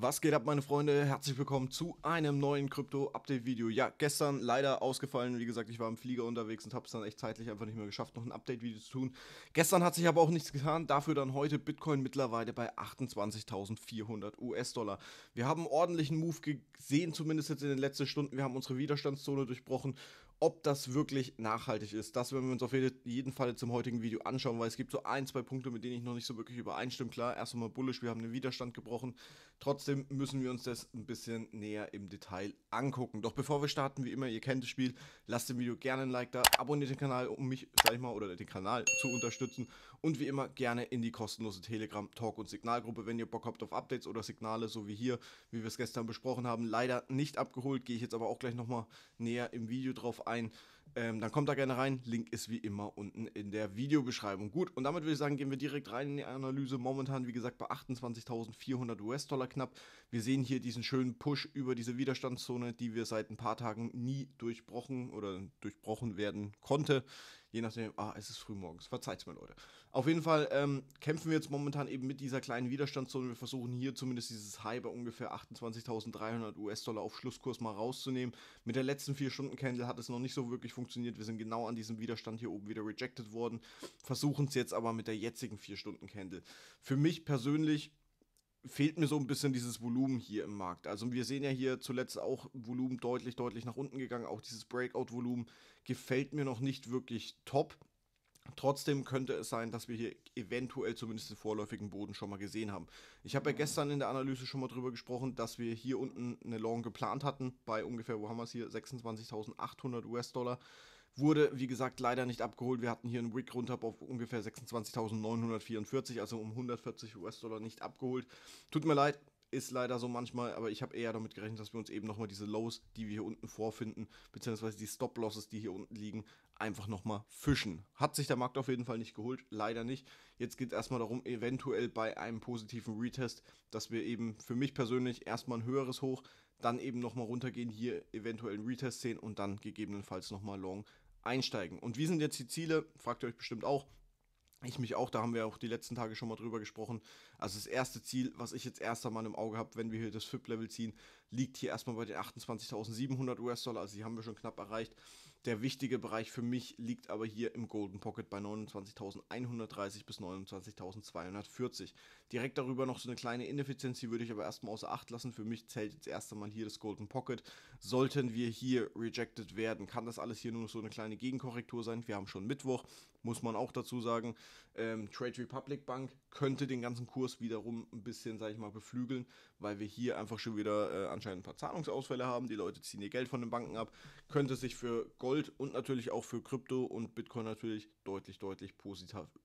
Was geht ab, meine Freunde? Herzlich willkommen zu einem neuen Krypto-Update-Video. Ja, gestern leider ausgefallen. Wie gesagt, ich war im Flieger unterwegs und habe es dann echt zeitlich einfach nicht mehr geschafft, noch ein Update-Video zu tun. Gestern hat sich aber auch nichts getan. Dafür dann heute Bitcoin mittlerweile bei 28.400 US-Dollar. Wir haben ordentlichen Move gesehen, zumindest jetzt in den letzten Stunden. Wir haben unsere Widerstandszone durchbrochen ob das wirklich nachhaltig ist. Das werden wir uns auf jeden Fall zum heutigen Video anschauen, weil es gibt so ein, zwei Punkte, mit denen ich noch nicht so wirklich übereinstimme. Klar, erst einmal bullish, wir haben den Widerstand gebrochen. Trotzdem müssen wir uns das ein bisschen näher im Detail angucken. Doch bevor wir starten, wie immer, ihr kennt das Spiel, lasst dem Video gerne ein Like da, abonniert den Kanal, um mich, sag ich mal, oder den Kanal zu unterstützen. Und wie immer, gerne in die kostenlose Telegram, Talk und Signalgruppe, wenn ihr Bock habt auf Updates oder Signale, so wie hier, wie wir es gestern besprochen haben. Leider nicht abgeholt, gehe ich jetzt aber auch gleich nochmal näher im Video drauf ein ähm, dann kommt da gerne rein. Link ist wie immer unten in der Videobeschreibung. Gut, und damit würde ich sagen, gehen wir direkt rein in die Analyse. Momentan, wie gesagt, bei 28.400 US-Dollar knapp. Wir sehen hier diesen schönen Push über diese Widerstandszone, die wir seit ein paar Tagen nie durchbrochen oder durchbrochen werden konnte. Je nachdem, ah, es ist früh morgens, verzeiht's mir, Leute. Auf jeden Fall ähm, kämpfen wir jetzt momentan eben mit dieser kleinen Widerstandszone. Wir versuchen hier zumindest dieses High bei ungefähr 28.300 US-Dollar auf Schlusskurs mal rauszunehmen. Mit der letzten 4-Stunden-Candle hat es noch nicht so wirklich funktioniert. Wir sind genau an diesem Widerstand hier oben wieder rejected worden. Versuchen es jetzt aber mit der jetzigen 4-Stunden-Candle. Für mich persönlich fehlt mir so ein bisschen dieses Volumen hier im Markt. Also wir sehen ja hier zuletzt auch Volumen deutlich, deutlich nach unten gegangen. Auch dieses Breakout-Volumen gefällt mir noch nicht wirklich top. Trotzdem könnte es sein, dass wir hier eventuell zumindest den vorläufigen Boden schon mal gesehen haben. Ich habe ja mhm. gestern in der Analyse schon mal drüber gesprochen, dass wir hier unten eine Long geplant hatten, bei ungefähr, wo haben wir es hier, 26.800 US-Dollar. Wurde, wie gesagt, leider nicht abgeholt. Wir hatten hier einen Wick runter auf ungefähr 26.944, also um 140 US-Dollar nicht abgeholt. Tut mir leid, ist leider so manchmal, aber ich habe eher damit gerechnet, dass wir uns eben nochmal diese Lows, die wir hier unten vorfinden, beziehungsweise die Stop-Losses, die hier unten liegen, einfach nochmal fischen. Hat sich der Markt auf jeden Fall nicht geholt, leider nicht. Jetzt geht es erstmal darum, eventuell bei einem positiven Retest, dass wir eben für mich persönlich erstmal ein höheres Hoch, dann eben nochmal runtergehen, hier eventuell einen Retest sehen und dann gegebenenfalls nochmal long einsteigen. Und wie sind jetzt die Ziele? Fragt ihr euch bestimmt auch ich mich auch, da haben wir auch die letzten Tage schon mal drüber gesprochen. Also das erste Ziel, was ich jetzt erst einmal im Auge habe, wenn wir hier das FIP-Level ziehen, liegt hier erstmal bei den 28.700 US-Dollar. Also die haben wir schon knapp erreicht. Der wichtige Bereich für mich liegt aber hier im Golden Pocket bei 29.130 bis 29.240. Direkt darüber noch so eine kleine Ineffizienz, die würde ich aber erstmal außer Acht lassen. Für mich zählt jetzt erst einmal hier das Golden Pocket. Sollten wir hier rejected werden, kann das alles hier nur noch so eine kleine Gegenkorrektur sein. Wir haben schon Mittwoch, muss man auch dazu sagen. Ähm, Trade Republic Bank könnte den ganzen Kurs wiederum ein bisschen, sage ich mal, beflügeln, weil wir hier einfach schon wieder äh, anscheinend ein paar Zahlungsausfälle haben. Die Leute ziehen ihr Geld von den Banken ab. Könnte sich für Gold Gold und natürlich auch für Krypto und Bitcoin natürlich deutlich, deutlich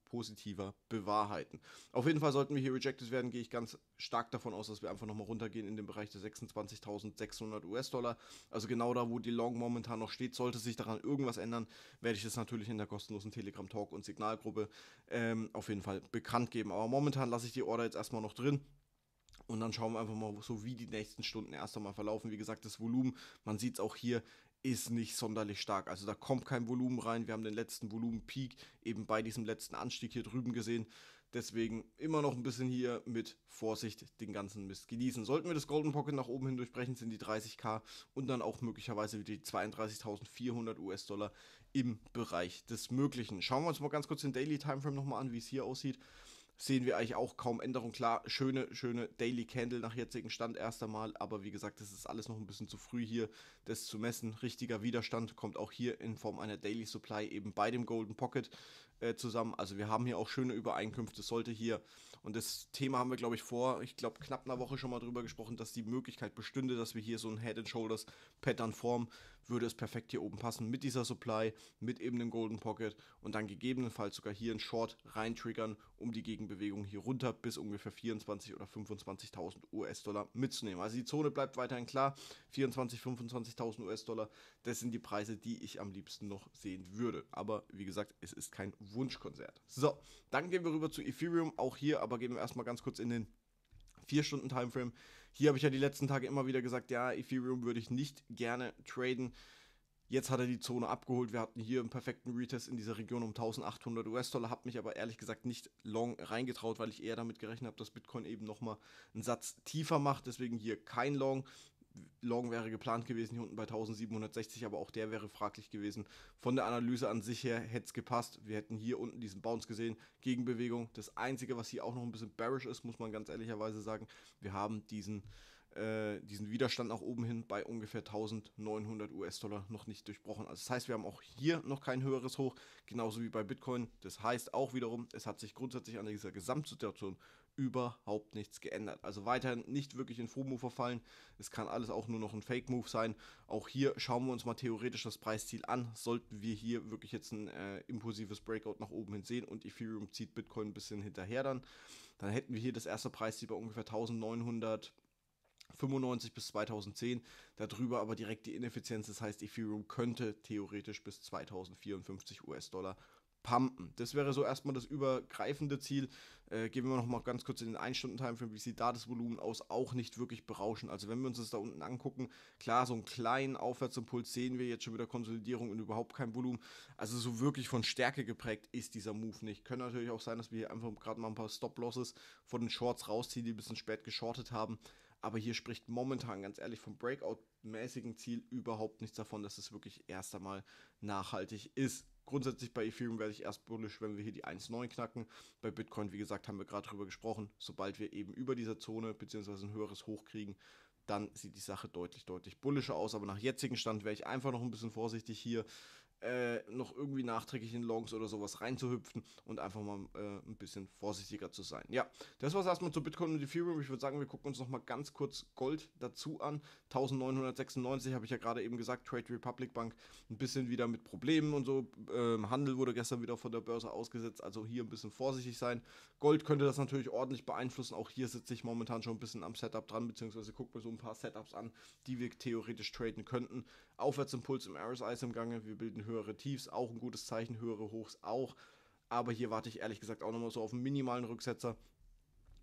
positiver bewahrheiten. Auf jeden Fall sollten wir hier rejected werden, gehe ich ganz stark davon aus, dass wir einfach nochmal runtergehen in den Bereich der 26.600 US-Dollar. Also genau da, wo die Long momentan noch steht, sollte sich daran irgendwas ändern, werde ich das natürlich in der kostenlosen Telegram-Talk- und Signalgruppe ähm, auf jeden Fall bekannt geben. Aber momentan lasse ich die Order jetzt erstmal noch drin. Und dann schauen wir einfach mal, so wie die nächsten Stunden erst einmal verlaufen. Wie gesagt, das Volumen, man sieht es auch hier, ist nicht sonderlich stark. Also da kommt kein Volumen rein. Wir haben den letzten Volumenpeak eben bei diesem letzten Anstieg hier drüben gesehen. Deswegen immer noch ein bisschen hier mit Vorsicht den ganzen Mist genießen. Sollten wir das Golden Pocket nach oben hin durchbrechen, sind die 30k und dann auch möglicherweise wieder die 32.400 US-Dollar im Bereich des Möglichen. Schauen wir uns mal ganz kurz den Daily Timeframe nochmal an, wie es hier aussieht sehen wir eigentlich auch kaum Änderungen. Klar, schöne, schöne Daily Candle nach jetzigem Stand erst einmal, aber wie gesagt, das ist alles noch ein bisschen zu früh hier, das zu messen. Richtiger Widerstand kommt auch hier in Form einer Daily Supply eben bei dem Golden Pocket. Äh, zusammen. Also wir haben hier auch schöne Übereinkünfte, sollte hier. Und das Thema haben wir, glaube ich, vor, ich glaube, knapp einer Woche schon mal drüber gesprochen, dass die Möglichkeit bestünde, dass wir hier so ein Head and Shoulders Pattern formen, würde es perfekt hier oben passen mit dieser Supply, mit eben dem Golden Pocket und dann gegebenenfalls sogar hier ein Short rein triggern, um die Gegenbewegung hier runter bis ungefähr 24 oder 25.000 US-Dollar mitzunehmen. Also die Zone bleibt weiterhin klar, 24, 25.000 US-Dollar, das sind die Preise, die ich am liebsten noch sehen würde. Aber wie gesagt, es ist kein Wunschkonzert. So, dann gehen wir rüber zu Ethereum. Auch hier, aber gehen wir erstmal ganz kurz in den 4-Stunden-Timeframe. Hier habe ich ja die letzten Tage immer wieder gesagt, ja, Ethereum würde ich nicht gerne traden. Jetzt hat er die Zone abgeholt. Wir hatten hier einen perfekten Retest in dieser Region um 1800 US-Dollar. Habe mich aber ehrlich gesagt nicht long reingetraut, weil ich eher damit gerechnet habe, dass Bitcoin eben nochmal einen Satz tiefer macht. Deswegen hier kein Long. Long wäre geplant gewesen hier unten bei 1760, aber auch der wäre fraglich gewesen. Von der Analyse an sich her hätte es gepasst. Wir hätten hier unten diesen Bounce gesehen, Gegenbewegung. Das Einzige, was hier auch noch ein bisschen bearish ist, muss man ganz ehrlicherweise sagen, wir haben diesen, äh, diesen Widerstand nach oben hin bei ungefähr 1900 US-Dollar noch nicht durchbrochen. Also das heißt, wir haben auch hier noch kein höheres Hoch, genauso wie bei Bitcoin. Das heißt auch wiederum, es hat sich grundsätzlich an dieser Gesamtsituation überhaupt nichts geändert. Also weiterhin nicht wirklich in FOMO verfallen. Es kann alles auch nur noch ein Fake-Move sein. Auch hier schauen wir uns mal theoretisch das Preisziel an. Sollten wir hier wirklich jetzt ein äh, impulsives Breakout nach oben hin sehen und Ethereum zieht Bitcoin ein bisschen hinterher dann, dann hätten wir hier das erste Preisziel bei ungefähr 1900. 95 bis 2010, darüber aber direkt die Ineffizienz, das heißt Ethereum könnte theoretisch bis 2054 US-Dollar pumpen. Das wäre so erstmal das übergreifende Ziel. Äh, gehen wir noch mal ganz kurz in den 1-Stunden-Timeframe, wie sieht da das Volumen aus? Auch nicht wirklich berauschen. Also wenn wir uns das da unten angucken, klar, so einen kleinen Aufwärtsimpuls sehen wir jetzt schon wieder Konsolidierung und überhaupt kein Volumen. Also so wirklich von Stärke geprägt ist dieser Move nicht. Können natürlich auch sein, dass wir hier einfach gerade mal ein paar Stop-Losses von den Shorts rausziehen, die ein bisschen spät geschortet haben. Aber hier spricht momentan ganz ehrlich vom Breakout-mäßigen Ziel überhaupt nichts davon, dass es wirklich erst einmal nachhaltig ist. Grundsätzlich bei Ethereum werde ich erst bullisch, wenn wir hier die 1.9 knacken. Bei Bitcoin, wie gesagt, haben wir gerade drüber gesprochen. Sobald wir eben über dieser Zone bzw. ein höheres Hoch kriegen, dann sieht die Sache deutlich, deutlich bullischer aus. Aber nach jetzigem Stand wäre ich einfach noch ein bisschen vorsichtig hier. Äh, noch irgendwie nachträglich in Longs oder sowas reinzuhüpfen und einfach mal äh, ein bisschen vorsichtiger zu sein. Ja, das war es erstmal zu Bitcoin und Ethereum. Ich würde sagen, wir gucken uns nochmal ganz kurz Gold dazu an. 1996 habe ich ja gerade eben gesagt, Trade Republic Bank ein bisschen wieder mit Problemen und so. Ähm, Handel wurde gestern wieder von der Börse ausgesetzt, also hier ein bisschen vorsichtig sein. Gold könnte das natürlich ordentlich beeinflussen. Auch hier sitze ich momentan schon ein bisschen am Setup dran, beziehungsweise gucke mir so ein paar Setups an, die wir theoretisch traden könnten. Aufwärtsimpuls im RSI ist im Gange, wir bilden höhere höhere Tiefs, auch ein gutes Zeichen, höhere Hochs auch. Aber hier warte ich ehrlich gesagt auch nochmal so auf einen minimalen Rücksetzer,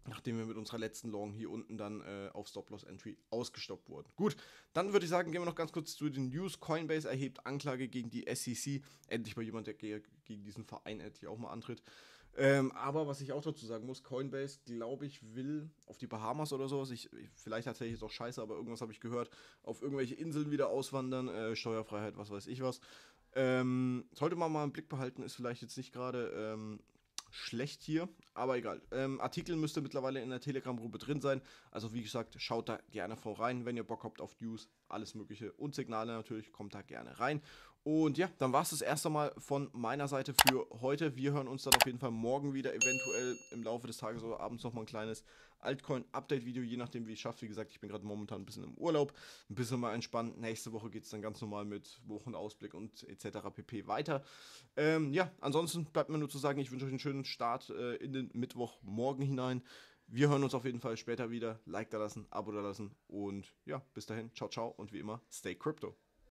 nachdem wir mit unserer letzten Long hier unten dann äh, auf Stop-Loss-Entry ausgestoppt wurden. Gut, dann würde ich sagen, gehen wir noch ganz kurz zu den News. Coinbase erhebt Anklage gegen die SEC. Endlich mal jemand, der gegen diesen Verein endlich auch mal antritt. Ähm, aber was ich auch dazu sagen muss, Coinbase, glaube ich, will auf die Bahamas oder sowas, ich, vielleicht tatsächlich ist auch scheiße, aber irgendwas habe ich gehört, auf irgendwelche Inseln wieder auswandern, äh, Steuerfreiheit, was weiß ich was. Ähm, sollte man mal im Blick behalten, ist vielleicht jetzt nicht gerade ähm, schlecht hier, aber egal. Ähm, Artikel müsste mittlerweile in der Telegram-Gruppe drin sein. Also wie gesagt, schaut da gerne vor rein, wenn ihr Bock habt auf News, alles Mögliche und Signale natürlich, kommt da gerne rein. Und ja, dann war es das erste Mal von meiner Seite für heute. Wir hören uns dann auf jeden Fall morgen wieder, eventuell im Laufe des Tages oder abends nochmal ein kleines Altcoin-Update-Video, je nachdem, wie ich schaffe. Wie gesagt, ich bin gerade momentan ein bisschen im Urlaub, ein bisschen mal entspannt. Nächste Woche geht es dann ganz normal mit Wochenausblick und etc. pp. weiter. Ähm, ja, ansonsten bleibt mir nur zu sagen, ich wünsche euch einen schönen Start äh, in den Mittwochmorgen hinein. Wir hören uns auf jeden Fall später wieder. Like da lassen, Abo da lassen und ja, bis dahin, ciao, ciao und wie immer, stay crypto.